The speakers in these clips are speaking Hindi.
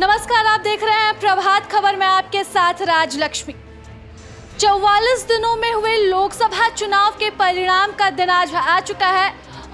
नमस्कार आप देख रहे हैं प्रभात खबर में आपके साथ राज लक्ष्मी चौवालीस दिनों में हुए लोकसभा चुनाव के परिणाम का दिन आज आ चुका है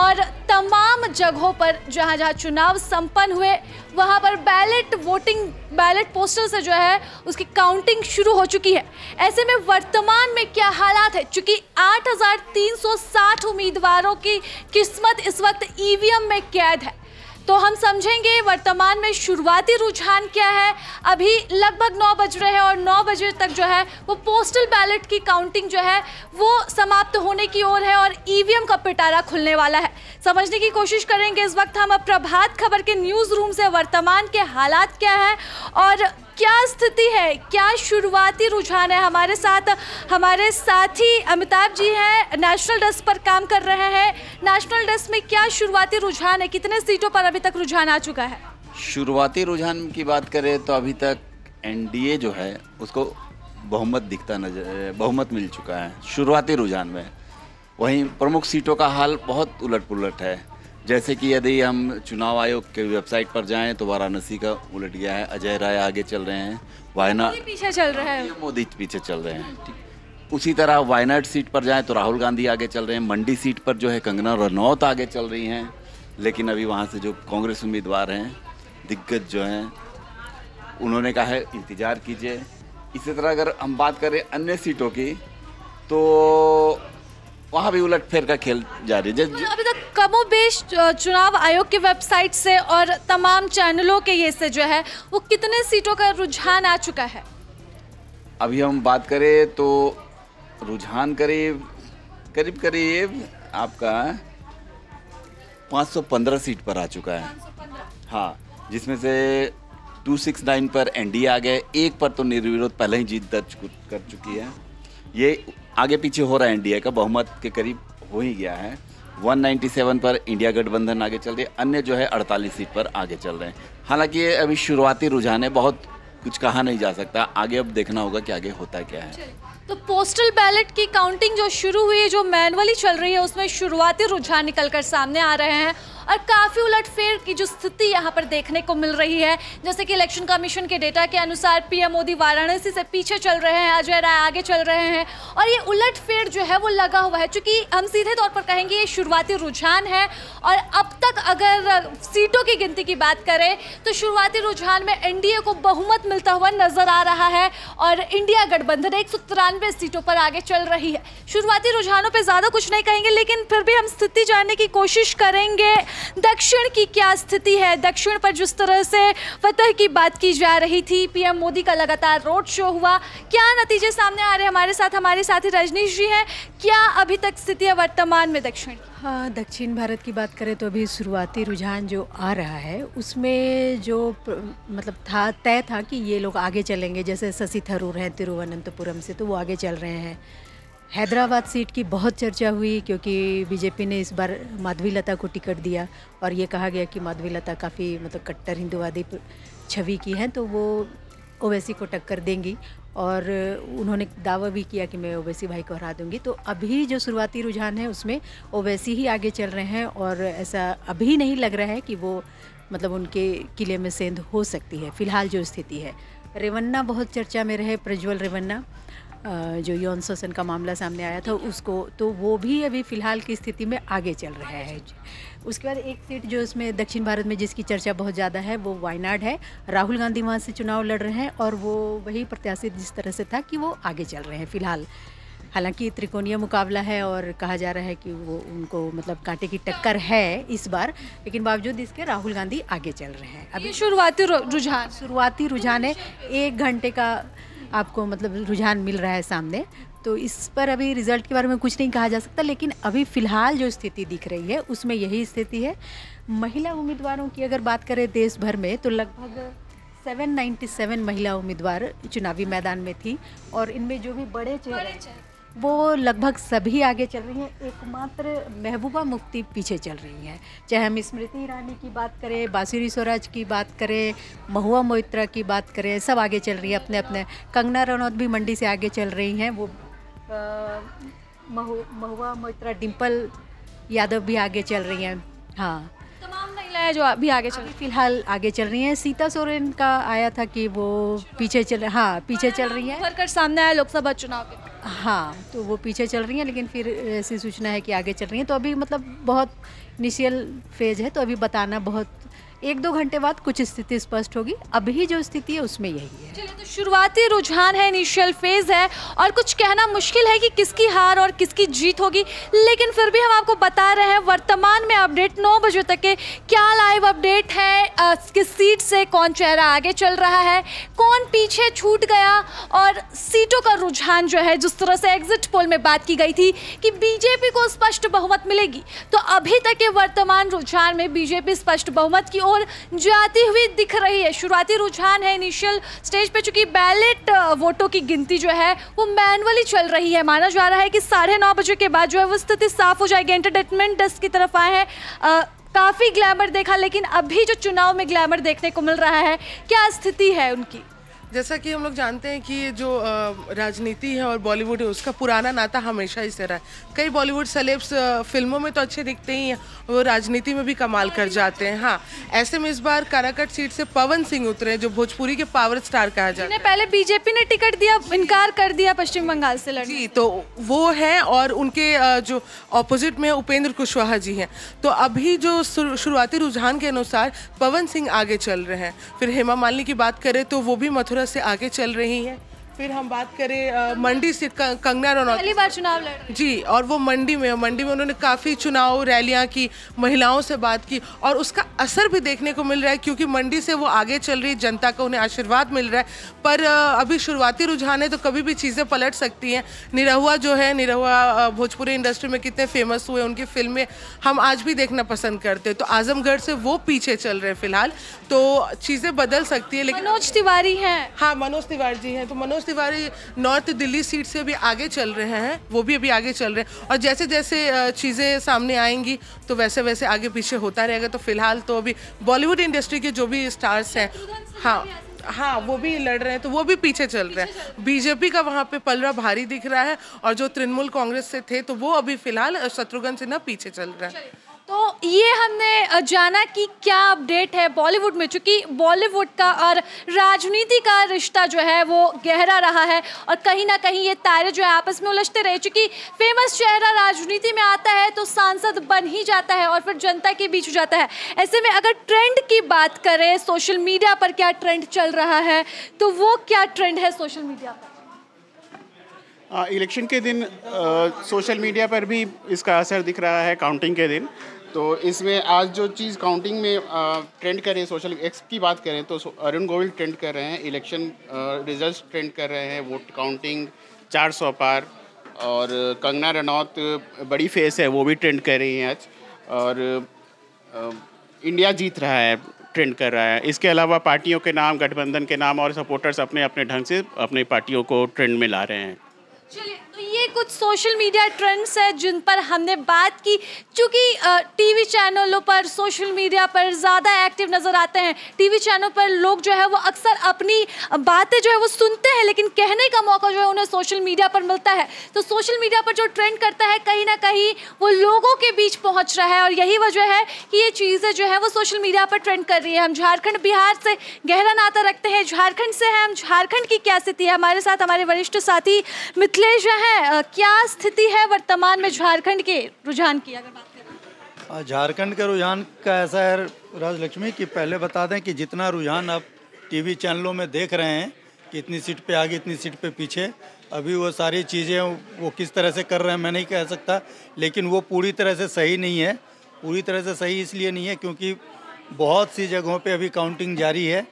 और तमाम जगहों पर जहां जहां चुनाव संपन्न हुए वहां पर बैलेट वोटिंग बैलेट पोस्टर से जो है उसकी काउंटिंग शुरू हो चुकी है ऐसे में वर्तमान में क्या हालात है चूंकि 8,360 उम्मीदवारों की किस्मत इस वक्त ईवीएम में कैद है तो हम समझेंगे वर्तमान में शुरुआती रुझान क्या है अभी लगभग नौ बज रहे हैं और नौ बजे तक जो है वो पोस्टल बैलेट की काउंटिंग जो है वो समाप्त होने की ओर है और ईवीएम e का पिटारा खुलने वाला है समझने की कोशिश करेंगे इस वक्त हम अब प्रभात खबर के न्यूज़ रूम से वर्तमान के हालात क्या है और क्या स्थिति है क्या शुरुआती रुझान है हमारे साथ हमारे साथी अमिताभ जी हैं नेशनल डेस्क पर काम कर रहे हैं नेशनल डेस्क में क्या शुरुआती रुझान है कितने सीटों पर अभी तक रुझान आ चुका है शुरुआती रुझान की बात करें तो अभी तक एनडीए जो है उसको बहुमत दिखता नजर बहुमत मिल चुका है शुरुआती रुझान में वहीं प्रमुख सीटों का हाल बहुत उलट पुलट है जैसे कि यदि हम चुनाव आयोग के वेबसाइट पर जाएं तो वाराणसी का उलट गया है अजय राय आगे चल रहे हैं वायनाड पीछे चल रहे हैं मोदी पीछे चल रहे हैं उसी तरह वायनाड सीट पर जाएं तो राहुल गांधी आगे चल रहे हैं मंडी सीट पर जो है कंगना रनौत आगे चल रही हैं लेकिन अभी वहाँ से जो कांग्रेस उम्मीदवार हैं दिग्गज जो हैं उन्होंने कहा है इंतज़ार कीजिए इसी तरह अगर हम बात करें अन्य सीटों की तो वहाँ भी उलट फेर का खेल जारी है तो अभी तक कमो बेश चुनाव आयोग की वेबसाइट से और तमाम चैनलों के ये से जो है वो कितने सीटों का रुझान आ चुका है अभी हम बात करें तो रुझान करीब करीब करीब आपका 515 सीट पर आ चुका है हाँ जिसमें से 269 पर एनडीए आ गए एक पर तो निर्विरोध पहले ही जीत दर्ज कर चुकी है ये आगे पीछे हो रहा है एनडीए का बहुमत के करीब हो ही गया है 197 पर इंडिया गठबंधन आगे चल रही है अन्य जो है 48 सीट पर आगे चल रहे हैं हालांकि ये अभी शुरुआती रुझान है बहुत कुछ कहा नहीं जा सकता आगे अब देखना होगा कि आगे होता क्या है तो पोस्टल बैलेट की काउंटिंग जो शुरू हुई है जो मैनुअली चल रही है उसमें शुरुआती रुझान निकल कर सामने आ रहे हैं और काफ़ी उलटफेर की जो स्थिति यहाँ पर देखने को मिल रही है जैसे कि इलेक्शन कमीशन के डेटा के अनुसार पीएम मोदी वाराणसी से पीछे चल रहे हैं अजय राय आगे चल रहे हैं और ये उलटफेर जो है वो लगा हुआ है चूँकि हम सीधे तौर पर कहेंगे ये शुरुआती रुझान है और अब तक अगर सीटों की गिनती की बात करें तो शुरुआती रुझान में एनडीए को बहुमत मिलता हुआ नजर आ रहा है और इंडिया गठबंधन एक सीटों पर आगे चल रही है शुरुआती रुझानों पर ज़्यादा कुछ नहीं कहेंगे लेकिन फिर भी हम स्थिति जानने की कोशिश करेंगे दक्षिण की क्या स्थिति है दक्षिण पर जिस तरह से फतह की बात की जा रही थी पीएम मोदी का लगातार रोड शो हुआ क्या नतीजे सामने आ रहे हमारे साथ हमारे साथी रजनीश जी हैं क्या अभी तक स्थिति है वर्तमान में दक्षिण हाँ, दक्षिण भारत की बात करें तो अभी शुरुआती रुझान जो आ रहा है उसमें जो मतलब था तय था कि ये लोग आगे चलेंगे जैसे शशि थरूर हैं तिरुवनंतपुरम से तो वो आगे चल रहे हैं हैदराबाद सीट की बहुत चर्चा हुई क्योंकि बीजेपी ने इस बार माधवी लता को टिकट दिया और ये कहा गया कि माधवी लता काफ़ी मतलब कट्टर हिंदुवादी छवि की हैं तो वो ओवैसी को टक्कर देंगी और उन्होंने दावा भी किया कि मैं ओवैसी भाई को हरा दूंगी तो अभी जो शुरुआती रुझान है उसमें ओवैसी ही आगे चल रहे हैं और ऐसा अभी नहीं लग रहा है कि वो मतलब उनके किले में सेंध हो सकती है फिलहाल जो स्थिति है रेवन्ना बहुत चर्चा में रहे प्रज्वल रेवन्ना जो यौन शोषण का मामला सामने आया था उसको तो वो भी अभी फ़िलहाल की स्थिति में आगे चल रहा है उसके बाद एक सीट जो उसमें दक्षिण भारत में जिसकी चर्चा बहुत ज़्यादा है वो वायनाड है राहुल गांधी वहाँ से चुनाव लड़ रहे हैं और वो वही प्रत्याशी जिस तरह से था कि वो आगे चल रहे हैं फिलहाल हालांकि त्रिकोणीय मुकाबला है और कहा जा रहा है कि वो उनको मतलब कांटे की टक्कर है इस बार लेकिन बावजूद इसके राहुल गांधी आगे चल रहे हैं अभी शुरुआती रुझान शुरुआती रुझान है एक घंटे का आपको मतलब रुझान मिल रहा है सामने तो इस पर अभी रिजल्ट के बारे में कुछ नहीं कहा जा सकता लेकिन अभी फ़िलहाल जो स्थिति दिख रही है उसमें यही स्थिति है महिला उम्मीदवारों की अगर बात करें देश भर में तो लगभग 797 महिला उम्मीदवार चुनावी मैदान में थी और इनमें जो भी बड़े चेहरे वो लगभग सभी आगे चल रही हैं एकमात्र महबूबा मुफ्ती पीछे चल रही हैं चाहे हम स्मृति ईरानी की बात करें बासुरी स्वराज की बात करें महुआ मोहित्रा की बात करें सब आगे चल रही है अपने अपने कंगना रनौत भी मंडी से आगे चल रही हैं वो महुआ मोहित्रा डिम्पल यादव भी आगे चल रही हैं हाँ तो जो अभी आगे चल रही फिलहाल आगे चल रही हैं सीता सोरेन का आया था कि वो पीछे चल हाँ पीछे चल रही हैं सामने आया लोकसभा चुनाव के हाँ तो वो पीछे चल रही हैं लेकिन फिर ऐसी सूचना है कि आगे चल रही हैं तो अभी मतलब बहुत इनिशियल फेज है तो अभी बताना बहुत एक दो घंटे बाद कुछ स्थिति स्पष्ट होगी अभी जो स्थिति है उसमें यही है चलिए तो शुरुआती रुझान है इनिशियल फेज है और कुछ कहना मुश्किल है कि किसकी हार और किसकी जीत होगी लेकिन फिर भी हम आपको बता रहे हैं वर्तमान में अपडेट नौ बजे तक के क्या लाइव अपडेट है किस सीट से कौन चेहरा आगे चल रहा है कौन पीछे छूट गया और सीटों का रुझान जो है जिस तरह से एग्जिट पोल में बात की गई थी कि बीजेपी को स्पष्ट बहुमत मिलेगी तो अभी तक के वर्तमान रुझान में बीजेपी स्पष्ट बहुमत की ओर ओर जाती हुई दिख रही है शुरुआती रुझान है इनिशियल स्टेज पे चूंकि बैलेट वोटों की गिनती जो है वो मैनुअली चल रही है माना जा रहा है कि साढ़े नौ बजे के बाद जो है वो स्थिति साफ हो जाएगी एंटरटेनमेंट डेस्क की तरफ आए हैं काफ़ी ग्लैमर देखा लेकिन अभी जो चुनाव में ग्लैमर देखने को मिल रहा है क्या स्थिति है उनकी जैसा कि हम लोग जानते हैं कि जो राजनीति है और बॉलीवुड है उसका पुराना नाता हमेशा ही से रहा है कई बॉलीवुड सेलेब्स फिल्मों में तो अच्छे दिखते ही हैं वो राजनीति में भी कमाल कर जाते हैं हाँ ऐसे में इस बार काराकट सीट से पवन सिंह उतरे जो भोजपुरी के पावर स्टार कहा जाता है पहले बीजेपी ने टिकट दिया इनकार कर दिया पश्चिम बंगाल से लड़ने जी तो वो है और उनके जो ऑपोजिट में उपेंद्र कुशवाहा जी हैं तो अभी जो शुरुआती रुझान के अनुसार पवन सिंह आगे चल रहे हैं फिर हेमा मालिनी की बात करें तो वो भी मथुरा तरह से आगे चल रही हैं फिर हम बात करें मंडी से कंगना रनौत पहली बार चुनाव लड़ जी और वो मंडी में मंडी में उन्होंने काफ़ी चुनाव रैलियां की महिलाओं से बात की और उसका असर भी देखने को मिल रहा है क्योंकि मंडी से वो आगे चल रही जनता का उन्हें आशीर्वाद मिल रहा है पर अभी शुरुआती रुझान है तो कभी भी चीज़ें पलट सकती हैं निरहुआ जो है निरहुआ भोजपुरी इंडस्ट्री में कितने फेमस हुए उनकी फिल्में हम आज भी देखना पसंद करते हैं तो आजमगढ़ से वो पीछे चल रहे हैं फिलहाल तो चीज़ें बदल सकती है लेकिन मनोज तिवारी हैं हाँ मनोज तिवारी जी हैं तो मनोज मनोज तिवारी नॉर्थ दिल्ली सीट से भी आगे चल रहे हैं वो भी अभी आगे चल रहे हैं और जैसे जैसे चीज़ें सामने आएंगी तो वैसे वैसे आगे पीछे होता रहेगा तो फिलहाल तो अभी बॉलीवुड इंडस्ट्री के जो भी स्टार्स हैं हाँ हाँ वो भी लड़ रहे हैं तो वो भी पीछे चल रहे हैं बीजेपी का वहाँ पे पलरा भारी दिख रहा है और जो तृणमूल कांग्रेस से थे तो वो अभी फिलहाल शत्रुघ्न सिन्हा पीछे चल रहा है तो ये हमने जाना कि क्या अपडेट है बॉलीवुड में चूँकि बॉलीवुड का और राजनीति का रिश्ता जो है वो गहरा रहा है और कहीं ना कहीं ये तारे जो है आपस में उलझते रहे चूँकि फेमस चेहरा राजनीति में आता है तो सांसद बन ही जाता है और फिर जनता के बीच जाता है ऐसे में अगर ट्रेंड की बात करें सोशल मीडिया पर क्या ट्रेंड चल रहा है तो वो क्या ट्रेंड है सोशल मीडिया पर इलेक्शन के दिन आ, सोशल मीडिया पर भी इसका असर दिख रहा है काउंटिंग के दिन तो इसमें आज जो चीज़ काउंटिंग में ट्रेंड कर रहे हैं सोशल एक्स की बात करें तो अरुण गोविल ट्रेंड कर रहे हैं इलेक्शन रिजल्ट ट्रेंड कर रहे हैं वोट काउंटिंग चार सौ पार और कंगना रनौत बड़ी फेस है वो भी ट्रेंड कर रही हैं आज और इंडिया जीत रहा है ट्रेंड कर रहा है इसके अलावा पार्टियों के नाम गठबंधन के नाम और सपोर्टर्स अपने अपने ढंग से अपने पार्टियों को ट्रेंड में ला रहे हैं चलिए तो ये कुछ सोशल मीडिया ट्रेंड्स है जिन पर हमने बात की चूँकि टीवी चैनलों पर सोशल मीडिया पर ज़्यादा एक्टिव नज़र आते हैं टीवी चैनल पर लोग जो है वो अक्सर अपनी बातें जो है वो सुनते हैं लेकिन कहने का मौका जो है उन्हें सोशल मीडिया पर मिलता है तो सोशल मीडिया पर जो ट्रेंड करता है कहीं ना कहीं वो लोगों के बीच पहुंच रहा है और यही वजह है कि ये चीज़ें जो है वो सोशल मीडिया पर ट्रेंड कर रही है हम झारखंड बिहार से गहरा नाता रखते हैं झारखंड से हैं हम झारखंड की क्या स्थिति है हमारे साथ हमारे वरिष्ठ साथी मिथिलेश हैं क्या स्थिति है वर्तमान में झारखंड के रुझान की अगर बात करें झारखंड के रुझान का ऐसा है राजलक्ष्मी कि पहले बता दें कि जितना रुझान आप टीवी चैनलों में देख रहे हैं कि इतनी सीट पे आगे इतनी सीट पे पीछे अभी वो सारी चीज़ें वो किस तरह से कर रहे हैं मैं नहीं कह सकता लेकिन वो पूरी तरह से सही नहीं है पूरी तरह से सही इसलिए नहीं है क्योंकि बहुत सी जगहों पे अभी काउंटिंग जारी है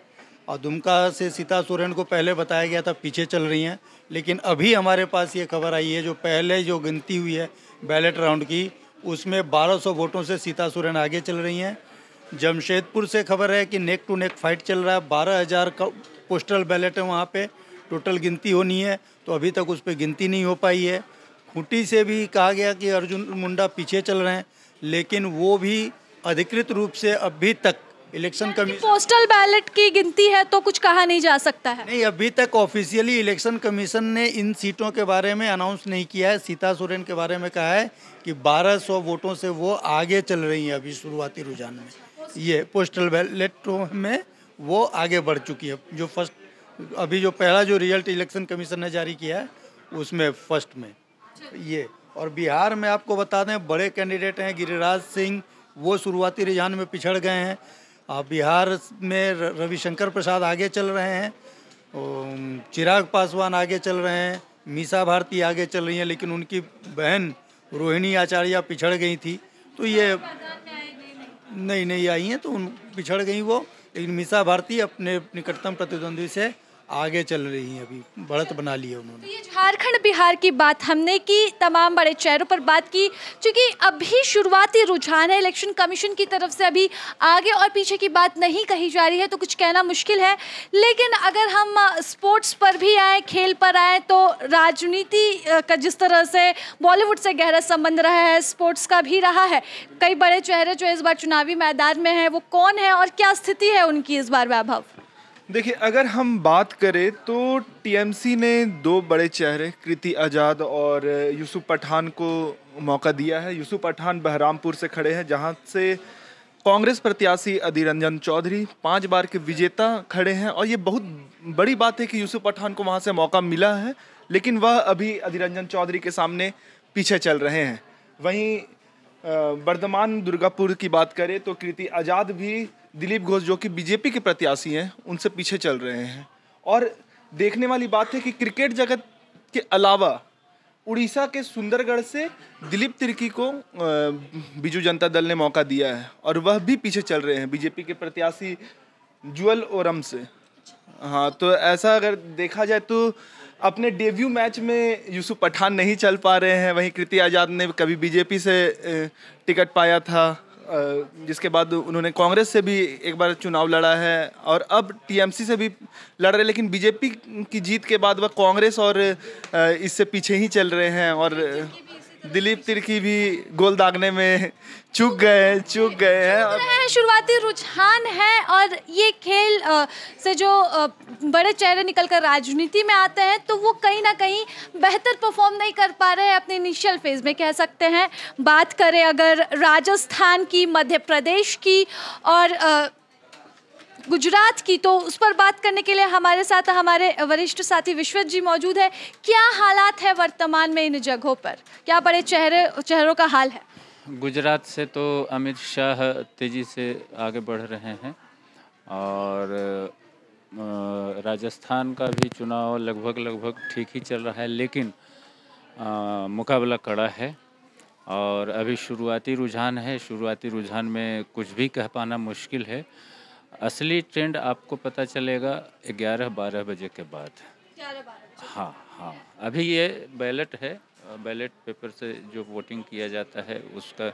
और दुमका से सीता सोरेन को पहले बताया गया था पीछे चल रही हैं लेकिन अभी हमारे पास ये खबर आई है जो पहले जो गिनती हुई है बैलेट राउंड की उसमें 1200 वोटों से सीता सोरेन आगे चल रही हैं जमशेदपुर से खबर है कि नेक टू नेक फाइट चल रहा है बारह हज़ार का पोस्टल बैलेट है वहाँ पर टोटल गिनती होनी है तो अभी तक उस पर गिनती नहीं हो पाई है खूंटी से भी कहा गया कि अर्जुन मुंडा पीछे चल रहे हैं लेकिन वो भी अधिकृत रूप से अभी तक इलेक्शन कमीशन पोस्टल बैलेट की गिनती है तो कुछ कहा नहीं जा सकता है नहीं अभी तक ऑफिशियली इलेक्शन कमीशन ने इन सीटों के बारे में अनाउंस नहीं किया है सीता सोरेन के बारे में कहा है कि 1200 वोटों से वो आगे चल रही है अभी शुरुआती रुझान में ये पोस्टल बैलेट में वो आगे बढ़ चुकी है जो फर्स्ट अभी जो पहला जो रिजल्ट इलेक्शन कमीशन ने जारी किया है उसमें फर्स्ट में ये और बिहार में आपको बता दें बड़े कैंडिडेट हैं गिरिराज सिंह वो शुरुआती रुझान में पिछड़ गए हैं अब बिहार में रविशंकर प्रसाद आगे चल रहे हैं चिराग पासवान आगे चल रहे हैं मीसा भारती आगे चल रही हैं लेकिन उनकी बहन रोहिणी आचार्य पिछड़ गई थी तो ये नहीं नहीं आई हैं तो उन पिछड़ गई वो लेकिन मीसा भारती अपने निकटतम प्रतिद्वंद्वी से आगे चल रही हैं अभी बढ़त अच्छा। बना लिया उन्होंने तो झारखंड बिहार की बात हमने की तमाम बड़े चेहरों पर बात की क्योंकि अभी शुरुआती रुझान है इलेक्शन कमीशन की तरफ से अभी आगे और पीछे की बात नहीं कही जा रही है तो कुछ कहना मुश्किल है लेकिन अगर हम स्पोर्ट्स पर भी आए खेल पर आए तो राजनीति का जिस तरह से बॉलीवुड से गहरा संबंध रहा है स्पोर्ट्स का भी रहा है कई बड़े चेहरे जो इस बार चुनावी मैदान में है वो कौन है और क्या स्थिति है उनकी इस बार वैभव देखिए अगर हम बात करें तो टीएमसी ने दो बड़े चेहरे कृति आज़ाद और यूसुफ पठान को मौका दिया है यूसुफ पठान बहरामपुर से खड़े हैं जहां से कांग्रेस प्रत्याशी अधीर रंजन चौधरी पांच बार के विजेता खड़े हैं और ये बहुत बड़ी बात है कि यूसुफ पठान को वहाँ से मौका मिला है लेकिन वह अभी अधीर रंजन चौधरी के सामने पीछे चल रहे हैं वहीं वर्धमान दुर्गापुर की बात करें तो कृति आज़ाद भी दिलीप घोष जो कि बीजेपी के प्रत्याशी हैं उनसे पीछे चल रहे हैं और देखने वाली बात है कि क्रिकेट जगत के अलावा उड़ीसा के सुंदरगढ़ से दिलीप तिर्की को बीजू जनता दल ने मौका दिया है और वह भी पीछे चल रहे हैं बीजेपी के प्रत्याशी जुअल ओरम से हाँ तो ऐसा अगर देखा जाए तो अपने डेब्यू मैच में यूसुफ पठान नहीं चल पा रहे हैं वहीं कृति आज़ाद ने कभी बीजेपी से टिकट पाया था जिसके बाद उन्होंने कांग्रेस से भी एक बार चुनाव लड़ा है और अब टीएमसी से भी लड़ रहे लेकिन बीजेपी की जीत के बाद वह कांग्रेस और इससे पीछे ही चल रहे हैं और दिलीप तिर्की भी गोल दागने में चुक गए हैं गए हैं और हैं शुरुआती रुझान है और ये खेल से जो बड़े चेहरे निकल कर राजनीति में आते हैं तो वो कहीं ना कहीं बेहतर परफॉर्म नहीं कर पा रहे हैं अपने इनिशियल फेज में कह सकते हैं बात करें अगर राजस्थान की मध्य प्रदेश की और गुजरात की तो उस पर बात करने के लिए हमारे साथ हमारे वरिष्ठ साथी विश्वत जी मौजूद है क्या हालात है वर्तमान में इन जगहों पर क्या बड़े चेहरे चेहरों का हाल है गुजरात से तो अमित शाह तेज़ी से आगे बढ़ रहे हैं और राजस्थान का भी चुनाव लगभग लगभग ठीक ही चल रहा है लेकिन आ, मुकाबला कड़ा है और अभी शुरुआती रुझान है शुरुआती रुझान में कुछ भी कह पाना मुश्किल है असली ट्रेंड आपको पता चलेगा ग्यारह बारह बजे के बाद हाँ हाँ अभी ये बैलेट है बैलेट पेपर से जो वोटिंग किया जाता है उसका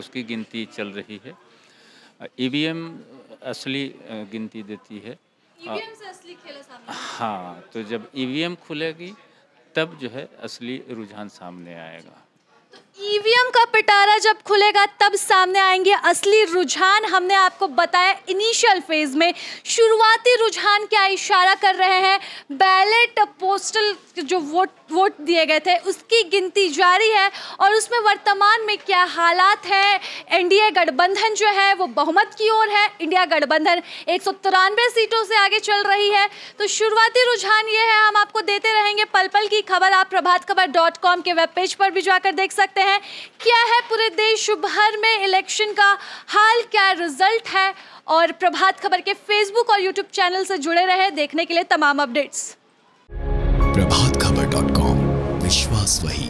उसकी गिनती चल रही है ई e असली गिनती देती है e से असली खेला सामने हाँ तो जब ई e खुलेगी तब जो है असली रुझान सामने आएगा तो ईवीएम का पिटारा जब खुलेगा तब सामने आएंगे असली रुझान हमने आपको बताया इनिशियल फेज में शुरुआती रुझान क्या इशारा कर रहे हैं बैलेट पोस्टल जो वोट वोट दिए गए थे उसकी गिनती जारी है और उसमें वर्तमान में क्या हालात है एनडीए गठबंधन जो है वो बहुमत की ओर है इंडिया गठबंधन एक सीटों से आगे चल रही है तो शुरुआती रुझान ये है हम आपको देते रहेंगे पल पल की खबर आप प्रभात खबर डॉट कॉम के वेब पेज पर भी जाकर देख सकते हैं हैं क्या है पूरे देश भर में इलेक्शन का हाल क्या रिजल्ट है और प्रभात खबर के फेसबुक और यूट्यूब चैनल से जुड़े रहे देखने के लिए तमाम अपडेट्स प्रभात खबर डॉट कॉम विश्वास वही